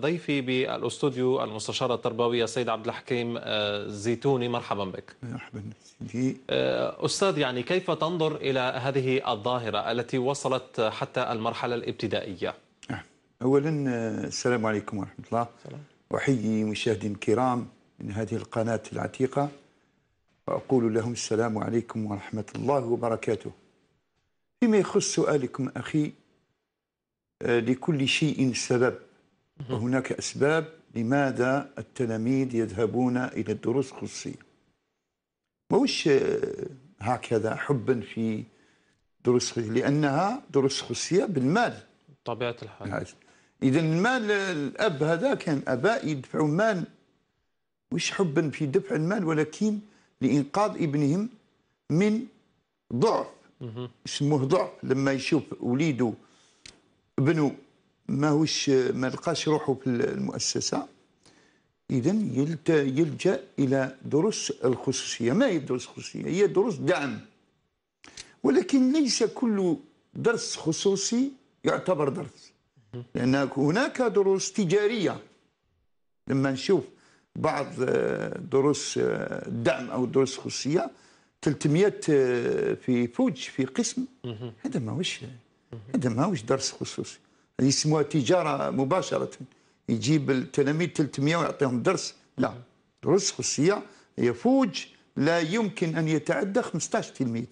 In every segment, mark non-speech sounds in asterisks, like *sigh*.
ضيفي بالاستوديو المستشاره التربويه السيد عبد الحكيم آه، زيتوني مرحبا بك مرحبا سيدي آه، استاذ يعني كيف تنظر الى هذه الظاهره التي وصلت حتى المرحله الابتدائيه آه، اولا السلام عليكم ورحمه الله سلام. احيي مشاهدين الكرام من هذه القناه العتيقه واقول لهم السلام عليكم ورحمه الله وبركاته فيما يخص سؤالكم اخي لكل شيء سبب وهناك أسباب لماذا التلاميذ يذهبون إلى الدروس الخصوصية موش هكذا حبا في دروس خصوصية لأنها دروس خصوصية بالمال طبيعة الحال نعم. إذا المال الأب هذا كان أباء يدفعوا مال مش حبا في دفع المال ولكن لإنقاذ ابنهم من ضعف اسمه ضعف لما يشوف وليده ابنه ماهوش ما لقاش روحه في المؤسسه اذا يلجا الى دروس الخصوصيه ما هي الدروس الخصوصيه هي دروس دعم ولكن ليس كل درس خصوصي يعتبر درس لان هناك دروس تجاريه لما نشوف بعض دروس الدعم او دروس خصوصيه 300 في فوج في قسم هذا ماهوش هذا ماهوش درس خصوصي هذه يسموها تجاره مباشره يجيب التلاميذ 300 ويعطيهم درس لا دروس خصوصيه يفوج لا يمكن ان يتعدى 15 تلميذ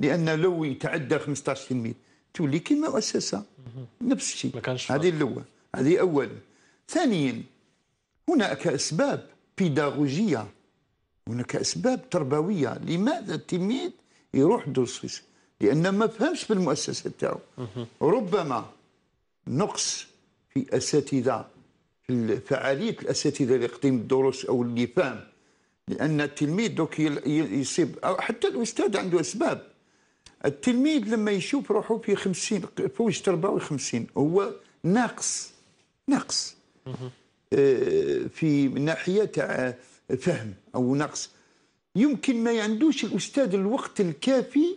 لان لو يتعدى 15 تلميذ تولي كيما مؤسسه نفس الشيء هذه الاول هذه اولا ثانيا هناك اسباب بيداغوجيه هناك اسباب تربويه لماذا التلميذ يروح دروس لان ما فهمش بالمؤسسه تاعو ربما نقص في اساتذه في فعاليه الاساتذه اللي يقدم الدروس او اللي فاهم لان التلميذ دوك يصيب أو حتى الاستاذ عنده اسباب التلميذ لما يشوف روحه في 50 فوج تربوي 50 هو ناقص ناقص آه، في من ناحيه تاع فهم او نقص يمكن ما عندوش الاستاذ الوقت الكافي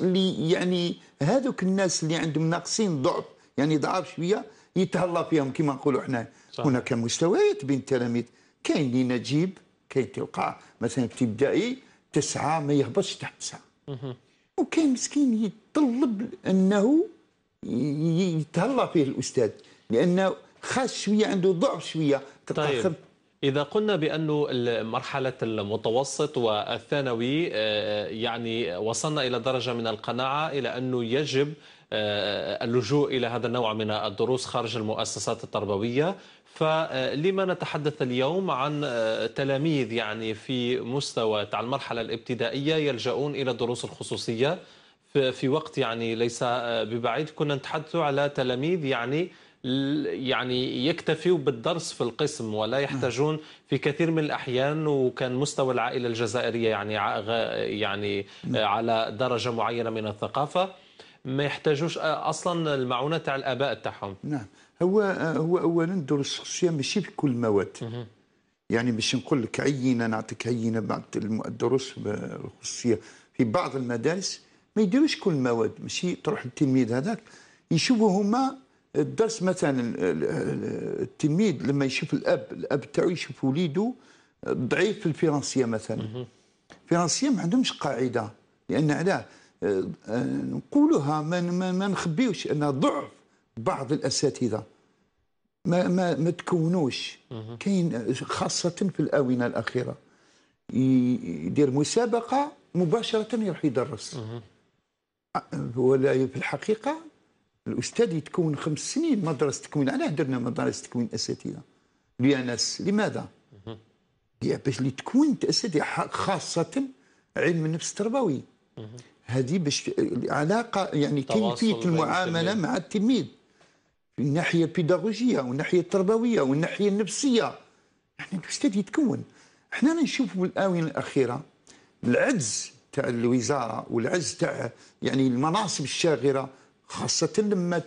لي يعني هذوك الناس اللي عندهم ناقصين ضعف يعني ضعاف شويه يتهلا فيهم كما نقولوا حنا هناك مستويات بين التلاميذ كاين اللي نجيب كاين تلقى مثلا ابتدائي تسعه ما يهبطش تحت تسعه وكاين مسكين يتطلب انه يتهلا فيه الاستاذ لانه خاص شويه عنده ضعف شويه تتاخر طيب. إذا قلنا بأنه مرحلة المتوسط والثانوي آه، يعني وصلنا إلى درجة من القناعة إلى أنه يجب آه، اللجوء إلى هذا النوع من الدروس خارج المؤسسات التربوية فلما نتحدث اليوم عن آه، تلاميذ يعني في مستوى تاع المرحلة الابتدائية يلجؤون إلى الدروس الخصوصية في وقت يعني ليس آه، ببعيد كنا نتحدث على تلاميذ يعني يعني يكتفوا بالدرس في القسم ولا يحتاجون في كثير من الاحيان وكان مستوى العائله الجزائريه يعني يعني نعم. على درجه معينه من الثقافه ما يحتاجوش آه، اصلا المعونه تاع الاباء تاعهم نعم هو آه، هو اولا دور الشخصيه ماشي بكل المواد يعني باش نقول لك عينه نعطيك عينه بعد الدروس الخصوصيه في بعض المدارس ما يديروش كل المواد ماشي تروح للتلميذ هذاك يشوفوا هما الدرس مثلا التلميذ لما يشوف الاب الاب تاعو يشوف وليده ضعيف في الفرنسيه مثلا الفرنسيه ما عندهمش قاعده لان علاه نقولها ما ما نخبيوش ان ضعف بعض الاساتذه ما ما ما تكونوش كاين خاصه في الاونه الاخيره يدير مسابقه مباشره يروح يدرس ولا في الحقيقه الاستاذ يتكون خمس سنين مدرسه تكوين علاه درنا مدرسه تكوين اساتذه ليانس لماذا؟ باش اللي تكون اساتذه خاصه علم النفس التربوي هذه باش العلاقه يعني كيفيه المعامله مع التلميذ من ناحيه البيداغوجيه والناحيه التربويه والناحيه النفسيه يعني الاستاذ يتكون احنا نشوفوا بالاونه الاخيره العجز تاع الوزاره والعجز تاع يعني المناصب الشاغره خاصه لما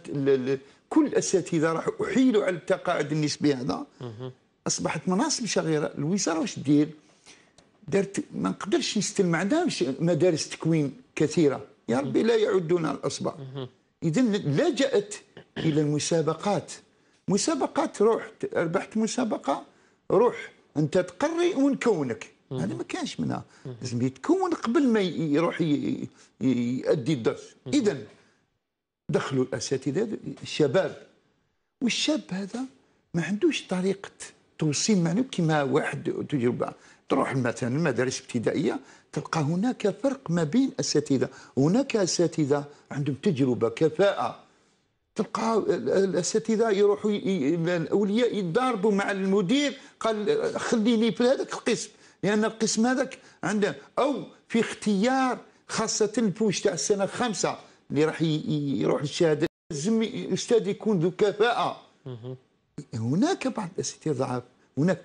كل الاساتذه راح احيلوا على التقاعد النسبي هذا اصبحت مناصب شاغره الوزاره واش دير دارت ما نقدرش نستلم عندها مدارس تكوين كثيرة يا ربي لا يعدون الأصبع إذا لجأت إلى المسابقات مسابقات روح ربحت مسابقة روح أنت تقري ونكونك هذا ما كانش منها لازم يتكون قبل ما يروح يؤدي الدرس إذا دخلوا الأساتذة الشباب والشاب هذا ما عندوش طريقة توصيل معنوي كما واحد تجربة تروح مثلا المدارس الابتدائيه تلقى هناك فرق ما بين اساتذه هناك اساتذه عندهم تجربه كفاءه تلقى الاساتذه يروحوا الاولياء يتضاربوا مع المدير قال خليني في هذاك القسم لان القسم هذاك عنده او في اختيار خاصه البوش تاع السنه الخامسه اللي راح يروح الشهاده لازم الاستاذ يكون ذو كفاءه هناك بعض الاساتذه ضعاف هناك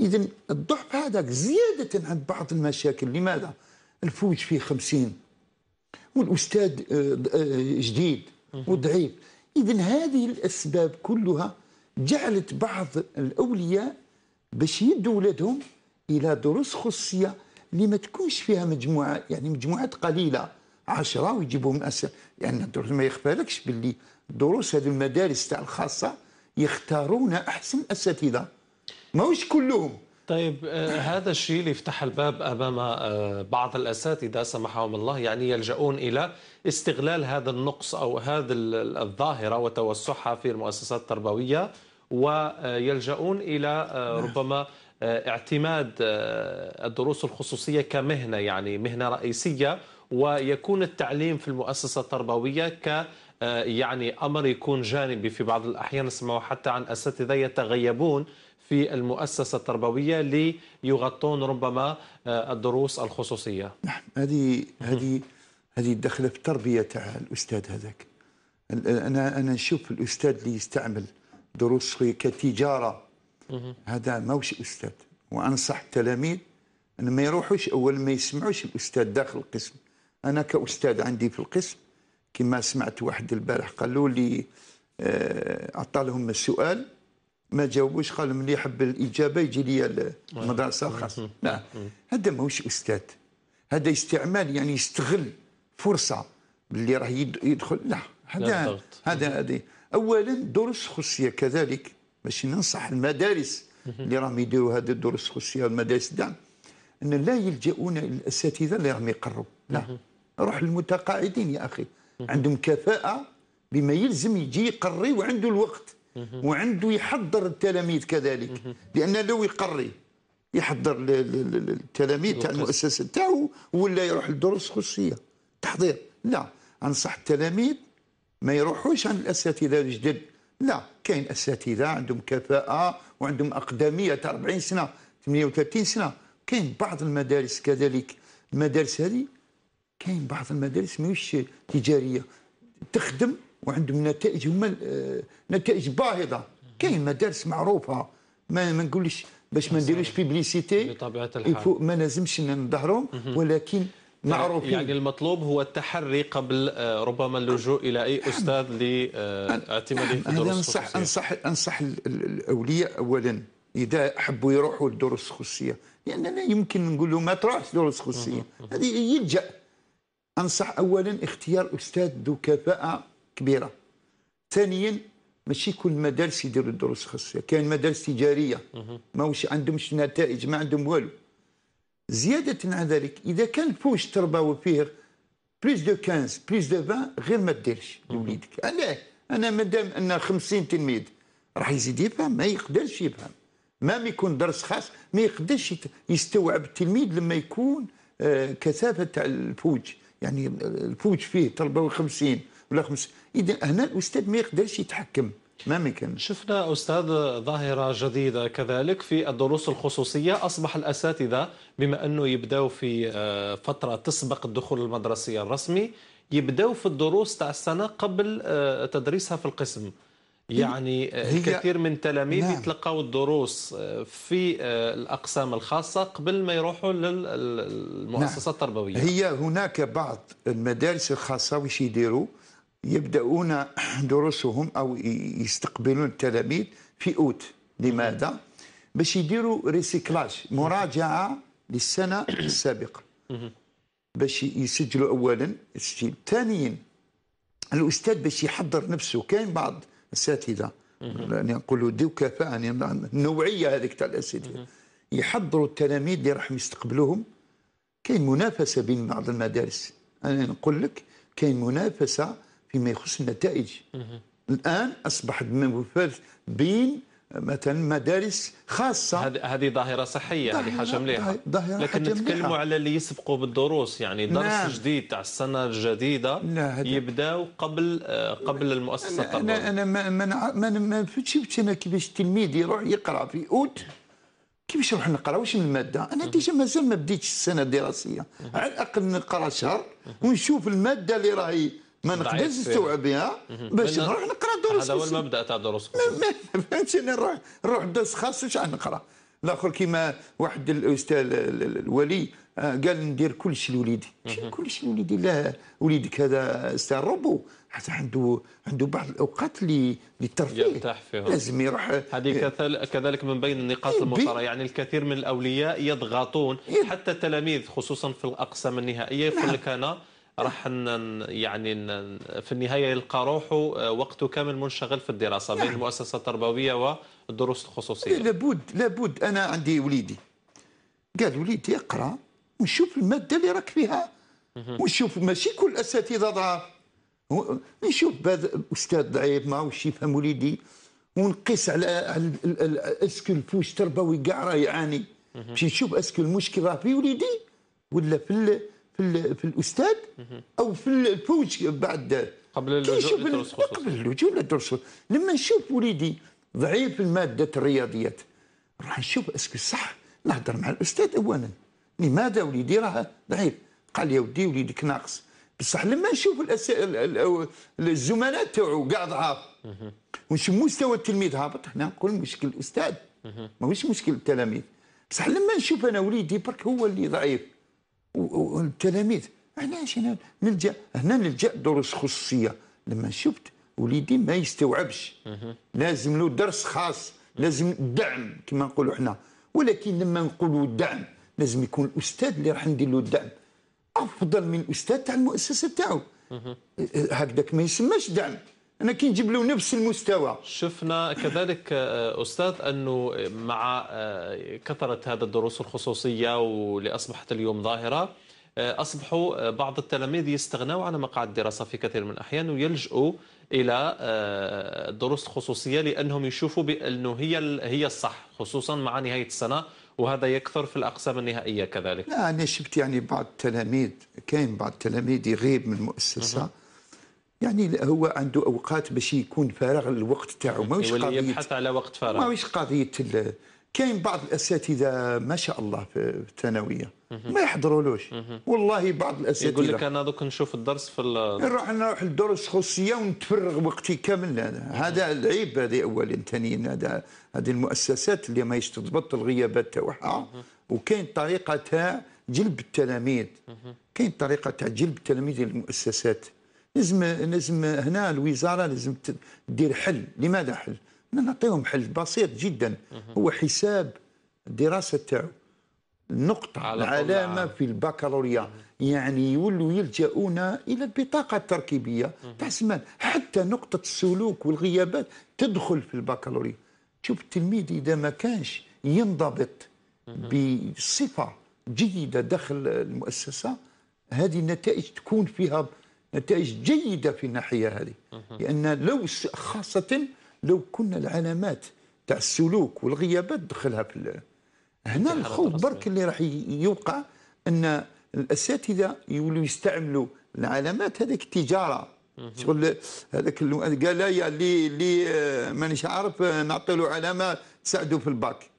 إذا الضعف هذاك زيادة عند بعض المشاكل لماذا؟ الفوج فيه خمسين والأستاذ آه، آه، جديد وضعيف إذا هذه الأسباب كلها جعلت بعض الأولياء باش يدوا ولادهم إلى دروس خصية اللي ما تكونش فيها مجموعة يعني مجموعات قليلة عشرة ويجيبوهم أسر يعني الدروس ما يخفالكش باللي دروس هذه المدارس تاع الخاصة يختارون أحسن أساتذة ماهوش كلهم طيب آه، هذا الشيء اللي يفتح الباب امام آه، بعض الاساتذه سمحهم الله يعني يلجؤون الى استغلال هذا النقص او هذه الظاهره وتوسعها في المؤسسات التربويه ويلجؤون الى آه، نعم. ربما اعتماد الدروس الخصوصيه كمهنه يعني مهنه رئيسيه ويكون التعليم في المؤسسه التربويه ك آه، يعني أمر يكون جانبي في بعض الأحيان نسمعه حتى عن أساتذة يتغيبون في المؤسسة التربوية ليغطون ربما آه، الدروس الخصوصية نعم هذه هذه هذه الدخلة في التربية تاع الأستاذ هذاك أنا أنا نشوف الأستاذ اللي يستعمل دروس كتجارة هذا ماهوش أستاذ وأنصح التلاميذ أن ما يروحوش أول ما يسمعوش الأستاذ داخل القسم أنا كأستاذ عندي في القسم كما سمعت واحد البارح قالوا لي آه، لهم السؤال ما جاوبوش قالوا من يحب الاجابه يجي لي المدرسه خاص لا نعم. هذا ماهوش استاذ هذا استعمال يعني يستغل فرصه باللي راه يدخل لا هذا هذا هذه اولا دروس خصوصيه كذلك باش ننصح المدارس اللي راهم يديروا هذه الدروس الخصوصيه والمدارس الدعم ان لا يلجؤون الاساتذه اللي راهم يقروا لا روح للمتقاعدين يا اخي عندهم كفاءه بما يلزم يجي يقري وعنده الوقت وعنده يحضر التلاميذ كذلك لان لو يقري يحضر التلاميذ تاع المؤسسه تاعو ولا يروح لدروس خصوصيه تحضير لا انصح التلاميذ ما يروحوش عند الاساتذه الجدد لا كاين اساتذه عندهم كفاءه وعندهم اقدميه تاع 40 سنه 38 سنه كاين بعض المدارس كذلك المدارس هذه كاين بعض المدارس ماهيش تجاريه تخدم وعندهم نتائج هما آه، نتائج باهظه كاين مدارس معروفه ما ما نقولش باش ما نديروش بيبليسيتي بطبيعه الحال ما لازمش نظهرهم ولكن معروفين يعني المطلوب هو التحري قبل آه، ربما اللجوء الى اي نعم. استاذ لاعتماده آه، في الدروس انصح انصح انصح الاولياء اولا اذا حبوا يروحوا للدروس الخصوصيه لاننا يعني يمكن نقول له ما تروحش دروس خصوصيه هذه يلجا انصح اولا اختيار استاذ ذو كفاءه كبيره ثانيا ماشي كل المدارس يديروا الدروس الخصوصيه كاين مدارس تجاريه ماهوش عندهمش نتائج ما عندهم والو زياده عن ذلك اذا كان فوش تربوي فيه بليس دو 15 بليس دو 20 غير ما ديرش لوليدك علاه انا مادام ان 50 تلميذ راح يزيد يفهم ما يقدرش يفهم ما يكون درس خاص ما يقدرش يستوعب التلميذ لما يكون آه، كثافه تاع الفوج يعني الفوج فيه تربوي 50 ولا 50 اذا هنا الاستاذ ما يقدرش يتحكم ما ممكن شفنا أستاذ ظاهرة جديدة كذلك في الدروس الخصوصية أصبح الأساتذة بما أنه يبدأوا في آه، فترة تسبق الدخول المدرسي الرسمي يبدأوا في الدروس تاع السنة قبل آه، تدريسها في القسم يعني الكثير من تلاميذ نعم. يتلقوا الدروس آه، في آه، الأقسام الخاصة قبل ما يروحوا للمؤسسة نعم. التربوية هي هناك بعض المدارس الخاصة وش يديروا يبدأون *clears throat* دروسهم أو يستقبلون التلاميذ في أوت لماذا؟ باش يديروا ريسيكلاج مراجعة للسنة السابقة باش يسجلوا أولا ثانيا الأستاذ باش يحضر نفسه كاين بعض يعني الاساتذه لان نقول ديو كفاءه النوعيه هذيك تاع الاساتذه يحضروا التلاميذ اللي راح يستقبلوهم كاين منافسه بين بعض المدارس انا نقول لك كاين منافسه فيما يخص النتائج الان اصبحت بين مثلا مدارس خاصه هذه ظاهره صحيه هذه حاجه مليحه ظاهرة لكن نتكلموا على اللي يسبقوا بالدروس يعني نعم. درس نعم. جديد تاع السنه الجديده يبداو قبل آه، قبل المؤسسه التربويه انا انا ما ما ما, ما فهمتش انا كيفاش التلميذ يروح يقرا في اوت كيفاش نروح نقرا واش من الماده انا ديجا مازال ما بديتش السنه الدراسيه على الاقل نقرا شهر ونشوف الماده اللي راهي ما نقدرش نستوعب بها باش نروح نقرا دروس هذا هو المبدا تاع دروس فهمتي نروح نروح دروس خاص واش نقرا الاخر كيما واحد الاستاذ الولي آه، قال ندير كل شيء لوليدي كل شيء لوليدي لا وليدك هذا استاذ روبو حتى عنده عنده بعض الاوقات اللي للترفيه يرتاح فيهم لازم يروح هذه آه، كذلك من بين النقاط إيه، المثيره يعني الكثير من الاولياء يضغطون إيه. حتى التلاميذ خصوصا في الاقسام النهائيه يقول نعم. لك انا راح يعني في النهايه يلقى روحه آه، وقته كامل منشغل في الدراسه يعني بين نعم. المؤسسه التربويه والدروس الخصوصيه لابد لابد انا عندي وليدي قال وليدي اقرا ونشوف الماده اللي راك فيها ونشوف ماشي كل الاساتذه ضعاف نشوف هذا استاذ ضعيف ماهوش يفهم وليدي ونقيس على على اسكو الفوش تربوي كاع راه يعاني باش نشوف اسكو المشكل راه في وليدي ولا في في في الاستاذ او في الفوج بعد قبل اللجوء للدروس خصوصا قبل اللجوء للدروس لما نشوف وليدي ضعيف في ماده الرياضيات راح نشوف اسكو صح نهضر مع الاستاذ اولا لماذا وليدي راه ضعيف قال يا ودي وليدك ناقص بصح لما نشوف الزملاء تاعو كاع ضعاف ونشوف مستوى التلميذ هابط هنا نقول مشكل الاستاذ ماهوش مشكل التلاميذ بصح لما نشوف انا وليدي برك هو اللي ضعيف والتلاميذ احنا عشان نلجا هنا نلجا دروس خصوصيه لما شفت وليدي ما يستوعبش لازم له درس خاص لازم دعم كما نقولوا احنا ولكن لما نقولوا دعم لازم يكون الاستاذ اللي راح ندير له الدعم افضل من الاستاذ تاع المؤسسه تاعو هكذاك ما يسماش دعم انا كي نجيب له نفس المستوى شفنا كذلك آه، استاذ انه مع آه، كثره هذا الدروس الخصوصيه واللي اصبحت اليوم ظاهره آه، اصبحوا بعض التلاميذ يستغنوا عن مقاعد الدراسه في كثير من الاحيان ويلجؤوا الى الدروس الخصوصيه لانهم يشوفوا بانه هي هي الصح خصوصا مع نهايه السنه وهذا يكثر في الاقسام النهائيه كذلك لا انا شفت يعني بعض التلاميذ كاين بعض التلاميذ يغيب من المؤسسه يعني هو عنده اوقات باش يكون فارغ الوقت تاعو ماهوش أيوة، قضيه يبحث على وقت فراغ ماهوش قضيه كاين بعض الاساتذه ما شاء الله في الثانويه ما يحضرولوش والله بعض الاساتذه يقول لك انا دوك نشوف الدرس في نروح نروح لدروس خصوصيه ونتفرغ وقتي كامل هذا العيب هذا اولا ثانيا هذا هذه المؤسسات اللي ماهيش تضبط الغيابات تاعها وكاين طريقه تاع جلب التلاميذ كاين طريقه تاع جلب التلاميذ للمؤسسات لازم لازم هنا الوزاره لازم تدير حل لماذا حل نعطيهم حل بسيط جدا هو حساب الدراسه تاعو نقطة على علامة في البكالوريا يعني يولوا يلجؤون إلى البطاقة التركيبية تاع حتى نقطة السلوك والغيابات تدخل في البكالوريا شوف التلميذ إذا ما كانش ينضبط بصفة جيدة داخل المؤسسة هذه النتائج تكون فيها نتائج جيدة في الناحية هذه لأن لو خاصة لو كنا العلامات تاع السلوك والغيابات دخلها في هنا الخوف برك اللي راح يوقع أن الأساتذة يولوا يستعملوا العلامات هذيك التجارة شغل هذاك قال يا اللي اللي مانيش عارف نعطي له علامه تساعده في الباك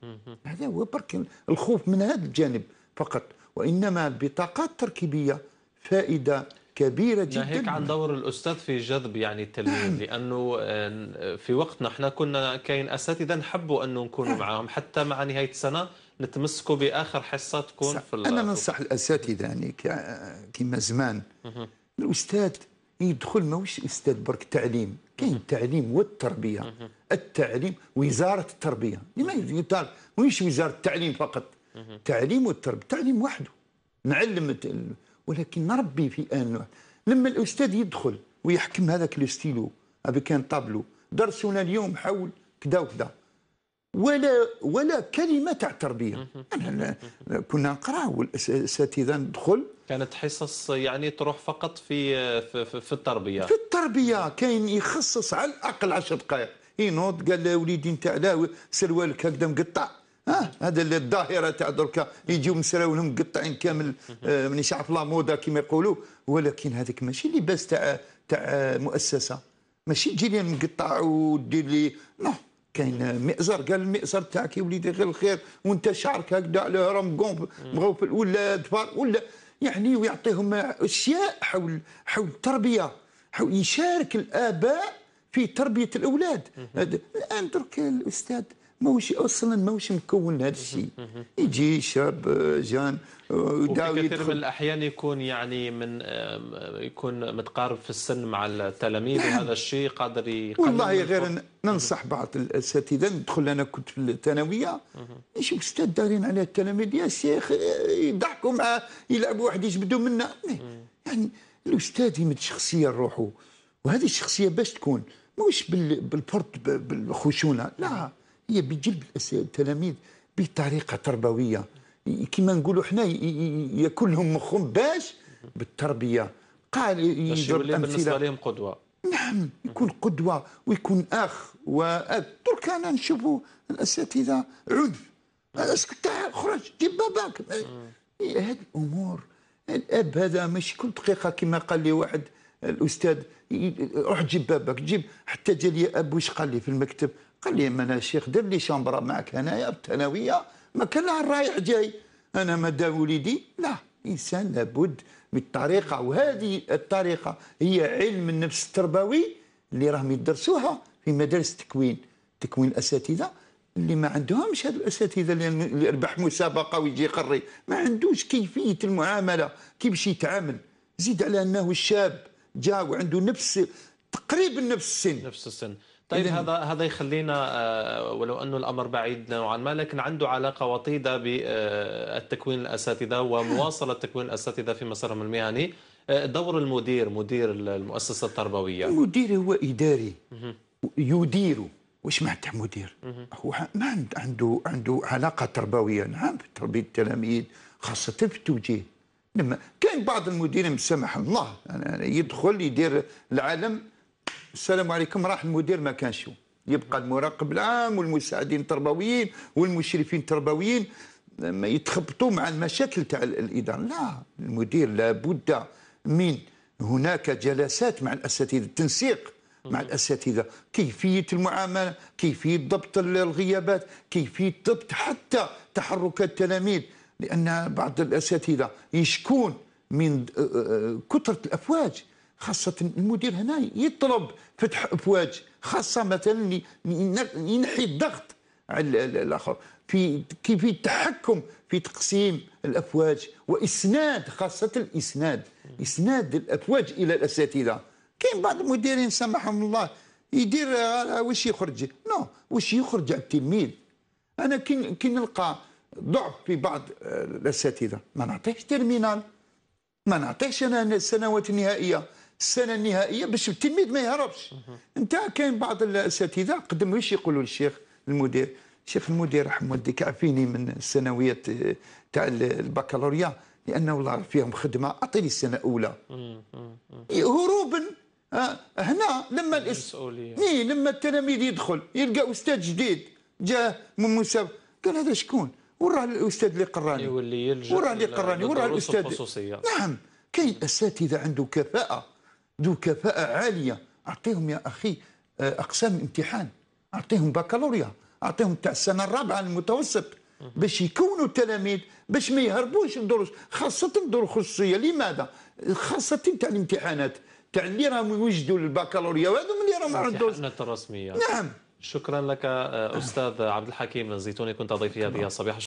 هذا هو برك الخوف من هذا الجانب فقط وانما البطاقات التركيبيه فائده كبيره جدا ناهيك عن دور الاستاذ في جذب يعني التلميذ نعم. لانه في وقتنا احنا كنا كاين اساتذه نحبوا انه نكونوا نعم. معاهم حتى مع نهايه السنه نتمسكوا باخر حصه تكون في انا ننصح الاساتذه يعني كما زمان الاستاذ يدخل ماهوش استاذ برك تعليم كاين التعليم والتربيه التعليم وزاره التربيه لما يطال ماهوش وزاره التعليم فقط تعليم والتربيه التعليم وحده معلم ولكن نربي في ان لما الاستاذ يدخل ويحكم هذاك الستيلو افيك كان طابلو درسنا اليوم حول كذا وكذا ولا ولا كلمه تاع تربيه انا كنا نقرا والاساتذه ندخل كانت حصص يعني تروح فقط في في, في التربيه في التربيه كاين يخصص على الاقل 10 دقائق ينوض قال له وليدي انت علاه سروالك هكذا مقطع اه هذا الظاهره تاع دركا يجيو مسراولهم مقطعين كامل آه مانيش عارف لا موضه كما يقولوا ولكن هذاك ماشي لباس تاع تاع آه، مؤسسه ماشي تجي لي مقطع ودير لي نو كاين مئزر قال المئزر تاعك يا وليدي غير الخير وانت شعرك هكذا على رمقون مغوفل ولا دفار ولا يعني ويعطيهم اشياء حول حول التربيه حول يشارك الاباء في تربيه الاولاد الان درك الاستاذ ماهوش اصلا ماهوش مكون هذا الشيء يجي شاب آه، جان آه، داوي كثير من الاحيان يكون يعني من يكون متقارب في السن مع التلاميذ نعم. وهذا الشيء قادر والله غير ننصح بعض الاساتذه ندخل انا كنت في الثانويه نشوف استاذ دارين على التلاميذ يا شيخ آه، يضحكوا معاه يلعبوا واحد يجبدوا منا يعني الاستاذ يمد شخصيه لروحه وهذه الشخصيه باش تكون مش بالفرط بالخشونه لا هي بيجيب التلاميذ بطريقه تربويه كما نقولوا حنا ياكلهم مخهم باش بالتربيه قال يجيب بالنسبه لهم قدوه نعم يكون قدوه ويكون اخ واب درك انا نشوفوا الاساتذه عنف اسكت تعال خرج جيب باباك هذه إيه، الامور الاب هذا ماشي كل دقيقه كما قال لي واحد الاستاذ روح جيب بابك جيب حتى جا لي اب واش قال لي في المكتب قال لي انا شيخ دير لي شامبرا معك هنايا بالثانويه ما كان رايح جاي انا مادام وليدي لا الانسان لابد من الطريقه وهذه الطريقه هي علم النفس التربوي اللي راهم يدرسوها في مدارس التكوين تكوين الاساتذه اللي ما عندهمش هاد الاساتذه اللي يربح مسابقه ويجي يقري ما عندوش كيفيه المعامله كيفاش باش يتعامل زيد على انه الشاب جا وعنده نفس تقريبا نفس السن نفس السن طيب هذا هذا يخلينا آه، ولو انه الامر بعيد نوعا ما لكن عنده علاقه وطيده بالتكوين آه، الاساتذه ومواصله *laughs* تكوين الاساتذه في مسارهم المهني آه، دور المدير مدير المؤسسه التربويه المدير هو اداري يدير واش معناتها مدير هو ما عنده عنده علاقه تربويه نعم بتربيه التلاميذ خاصه في التوجيه لما كان بعض المديرين سمح الله يعني يدخل يدير العالم السلام عليكم راح المدير ما كانش يبقى المراقب العام والمساعدين التربويين والمشرفين التربويين ما يتخبطوا مع المشاكل تاع الاداره لا المدير لابد من هناك جلسات مع الاساتذه التنسيق مع الاساتذه كيفيه المعامله كيفيه ضبط الغيابات كيفيه ضبط حتى تحركات التلاميذ لان بعض الاساتذه يشكون من آه، آه، كثره الافواج خاصة المدير هنا يطلب فتح أفواج خاصة مثلا ينحي الضغط على الآخر في كيف التحكم في تقسيم الأفواج وإسناد خاصة الإسناد إسناد الأفواج إلى الأساتذة كاين بعض المديرين سامحهم الله يدير آه، واش يخرج نو واش يخرج على التلميذ أنا كي نلقى ضعف في بعض آه، الأساتذة ما نعطيهش تيرمينال ما نعطيهش أنا السنوات النهائية السنه النهائيه باش التلميذ ما يهربش انت كاين بعض الاساتذه واش يقولوا للشيخ المدير شيخ المدير رحم والديك عفيني من الثانويات تاع البكالوريا لانه والله فيهم خدمه اعطيني السنه الاولى هروبا آه، هنا لما المسؤوليه لما التلاميذ يدخل يلقى استاذ جديد جاه من مسابقه قال هذا شكون؟ وراه الاستاذ اللي قراني يولي أيوة، يلجا وراه اللي قراني وراه الاستاذ نعم كاين اساتذه عنده كفاءه ذو كفاءة عالية أعطيهم يا أخي آه، أقسام امتحان أعطيهم بكالوريا أعطيهم تاع السنة الرابعة المتوسط باش يكونوا تلاميذ باش ما يهربوش الدروس خاصة الدروس الخصوصية لماذا؟ خاصة تاع الامتحانات تاع اللي راهم يوجدوا البكالوريا وهذو اللي راهم عندهم الرسمية نعم شكرا لك آه، أستاذ عبد الحكيم الزيتوني كنت ضيفي هذه الصباح